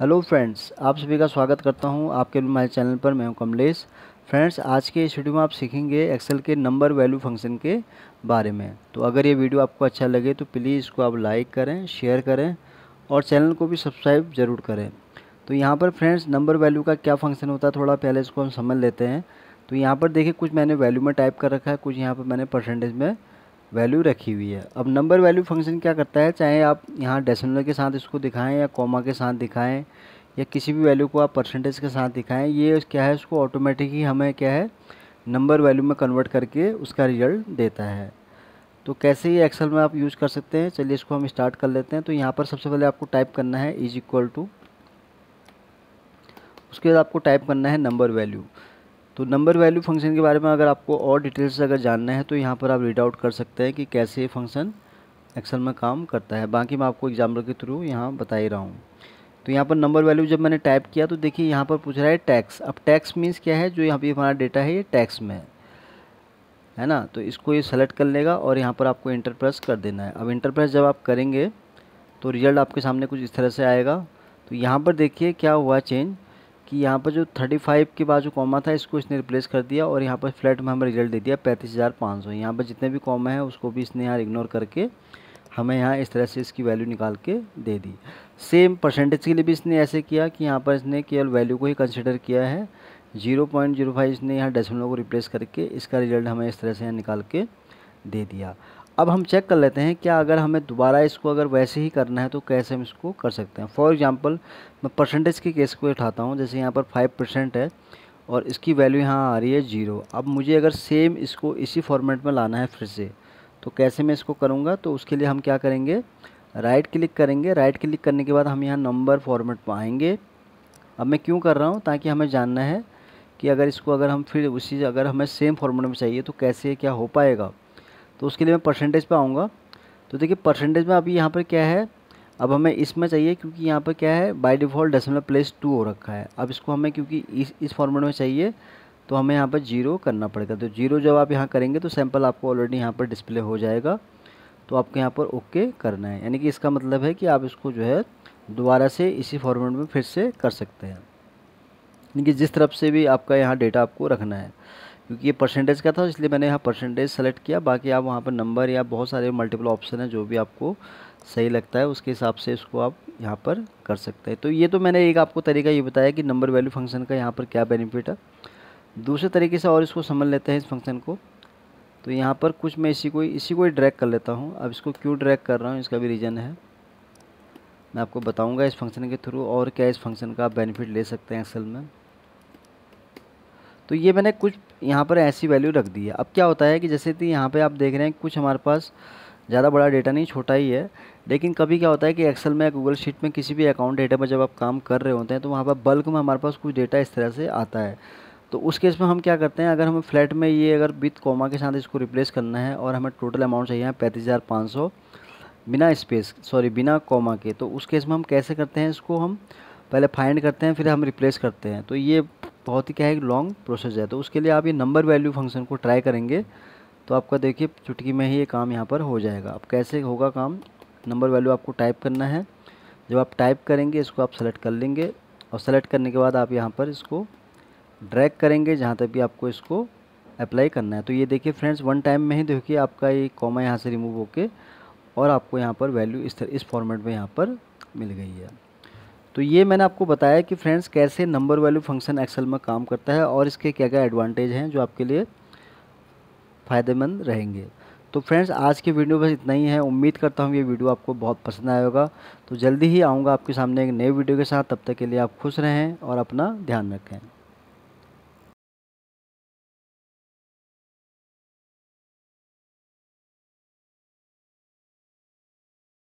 hello friends आप सभी का स्वागत करता हूं आपके हमारे चैनल पर मैं हूं कमलेश फ्रेंड्स आज के इस वीडियो में आप सीखेंगे एक्सेल के नंबर वैल्यू फंक्शन के बारे में तो अगर ये वीडियो आपको अच्छा लगे तो प्लीज़ इसको आप लाइक करें शेयर करें और चैनल को भी सब्सक्राइब ज़रूर करें तो यहाँ पर फ्रेंड्स नंबर वैल्यू का क्या फंक्शन होता है थोड़ा पहले इसको हम समझ लेते हैं तो यहाँ पर देखिए कुछ मैंने वैल्यू में टाइप कर रखा है कुछ यहाँ पर मैंने परसेंटेज में वैल्यू रखी हुई है अब नंबर वैल्यू फंक्शन क्या करता है चाहे आप यहाँ डेसिमल के साथ इसको दिखाएं या कॉमा के साथ दिखाएं या किसी भी वैल्यू को आप परसेंटेज के साथ दिखाएं ये क्या है उसको ऑटोमेटिक ही हमें क्या है नंबर वैल्यू में कन्वर्ट करके उसका रिजल्ट देता है तो कैसे ये एक्सेल में आप यूज़ कर सकते हैं चलिए इसको हम स्टार्ट कर लेते हैं तो यहाँ पर सबसे पहले आपको टाइप करना है इज इक्वल टू उसके बाद आपको टाइप करना है नंबर वैल्यू तो नंबर वैल्यू फंक्शन के बारे में अगर आपको और डिटेल्स अगर जानना है तो यहाँ पर आप रीड आउट कर सकते हैं कि कैसे ये फंक्शन एक्सल में काम करता है बाकी मैं आपको एग्जाम्पल के थ्रू यहाँ बता ही रहा हूँ तो यहाँ पर नंबर वैल्यू जब मैंने टाइप किया तो देखिए यहाँ पर पूछ रहा है टैक्स अब टैक्स मीन्स क्या है जो यहाँ पर हमारा डेटा है ये टैक्स में है ना तो इसको ये सेलेक्ट कर लेगा और यहाँ पर आपको इंटरप्रेस कर देना है अब इंटरप्रेस जब आप करेंगे तो रिजल्ट आपके सामने कुछ इस तरह से आएगा तो यहाँ पर देखिए क्या हुआ चेंज कि यहाँ पर जो थर्टी फाइव के बाद जो कॉमा था इसको इसने रिप्लेस कर दिया और यहाँ पर फ्लैट में हमें रिजल्ट दे दिया पैंतीस हज़ार पाँच सौ यहाँ पर जितने भी कॉमा है उसको भी इसने यहाँ इग्नोर करके हमें यहाँ इस तरह से इसकी वैल्यू निकाल के दे दी सेम परसेंटेज के लिए भी इसने ऐसे किया कि यहाँ पर इसने केवल वैल्यू को ही कंसिडर किया है जीरो पॉइंट जीरो फाइव इसने यहाँ डेसिमल को रिप्लेस करके इसका रिजल्ट हमें इस तरह से यहाँ निकाल के दे दिया अब हम चेक कर लेते हैं क्या अगर हमें दोबारा इसको अगर वैसे ही करना है तो कैसे हम इसको कर सकते हैं फॉर एग्ज़ाम्पल मैं परसेंटेज के केस को उठाता हूँ जैसे यहाँ पर फाइव परसेंट है और इसकी वैल्यू यहाँ आ रही है जीरो अब मुझे अगर सेम इसको इसी फॉर्मेट में लाना है फिर से तो कैसे मैं इसको करूँगा तो उसके लिए हम क्या करेंगे राइट क्लिक करेंगे राइट क्लिक करने के बाद हम यहाँ नंबर फॉर्मेट पर आएंगे अब मैं क्यों कर रहा हूँ ताकि हमें जानना है कि अगर इसको अगर हम फिर उसी अगर हमें सेम फॉर्मेट में चाहिए तो कैसे क्या हो पाएगा तो उसके लिए मैं परसेंटेज पर आऊँगा तो देखिए परसेंटेज में अभी यहाँ पर क्या है अब हमें इसमें चाहिए क्योंकि यहाँ पर क्या है by default decimal place two हो रखा है अब इसको हमें क्योंकि इस इस फॉर्मेट में चाहिए तो हमें यहाँ पर जीरो करना पड़ेगा तो जीरो जब आप यहाँ करेंगे तो सैम्पल आपको ऑलरेडी यहाँ पर डिस्प्ले हो जाएगा तो आपको यहाँ पर ओके करना है यानी कि इसका मतलब है कि आप इसको जो है दोबारा से इसी फॉर्मेट में फिर से कर सकते हैं यानी कि जिस तरफ से भी आपका यहाँ डेटा आपको रखना है क्योंकि ये परसेंटेज का था इसलिए मैंने यहाँ परसेंटेज सेलेक्ट किया बाकी आप वहाँ पर नंबर या बहुत सारे मल्टीपल ऑप्शन हैं जो भी आपको सही लगता है उसके हिसाब से इसको आप यहाँ पर कर सकते हैं तो ये तो मैंने एक आपको तरीका ये बताया कि नंबर वैल्यू फंक्शन का यहाँ पर क्या बेनिफिट है दूसरे तरीके से और इसको समझ लेते हैं इस फंक्शन को तो यहाँ पर कुछ मैं इसी को इसी को ही ड्रैग कर लेता हूँ अब इसको क्यों ड्रैग कर रहा हूँ इसका भी रीज़न है मैं आपको बताऊँगा इस फंक्शन के थ्रू और क्या इस फंक्शन का आप बेनिफिट ले सकते हैं असल में तो ये मैंने कुछ यहाँ पर ऐसी वैल्यू रख दी है अब क्या होता है कि जैसे कि यहाँ पर आप देख रहे हैं कुछ हमारे पास ज़्यादा बड़ा डेटा नहीं छोटा ही है लेकिन कभी क्या होता है कि एक्सेल में या गूगल शीट में किसी भी अकाउंट डेटा पर जब आप काम कर रहे होते हैं तो वहाँ पर बल्क में हमारे पास कुछ डेटा इस तरह से आता है तो उस केस में हम क्या करते हैं अगर हमें फ्लैट में ये अगर विथ कॉमा के साथ इसको रिप्लेस करना है और हमें टोटल अमाउंट चाहिए पैंतीस हज़ार पाँच सौ बिना स्पेस सॉरी बिना कॉमा के तो उस केस में हम कैसे करते हैं इसको हम पहले फाइंड करते हैं फिर हम रिप्लेस करते हैं तो ये बहुत ही क्या है लॉन्ग प्रोसेस है तो उसके लिए आप ये नंबर वैल्यू फंक्शन को ट्राई करेंगे तो आपका देखिए चुटकी में ही ये काम यहाँ पर हो जाएगा अब कैसे होगा काम नंबर वैल्यू आपको टाइप करना है जब आप टाइप करेंगे इसको आप सेलेक्ट कर लेंगे और सेलेक्ट करने के बाद आप यहाँ पर इसको ड्रैग करेंगे जहाँ तक भी आपको इसको अप्लाई करना है तो ये देखिए फ्रेंड्स वन टाइम में ही देखिए आपका ये कॉमा यहाँ से रिमूव होके और आपको यहाँ पर वैल्यू इस तरह इस फॉर्मेट में यहाँ पर मिल गई है तो ये मैंने आपको बताया कि फ्रेंड्स कैसे नंबर वैल्यू फंक्शन एक्सेल में काम करता है और इसके क्या क्या एडवांटेज हैं जो आपके लिए फ़ायदेमंद रहेंगे तो फ्रेंड्स आज की वीडियो बस इतना ही है उम्मीद करता हूँ ये वीडियो आपको बहुत पसंद आया होगा तो जल्दी ही आऊँगा आपके सामने एक नए वीडियो के साथ तब तक के लिए आप खुश रहें और अपना ध्यान रखें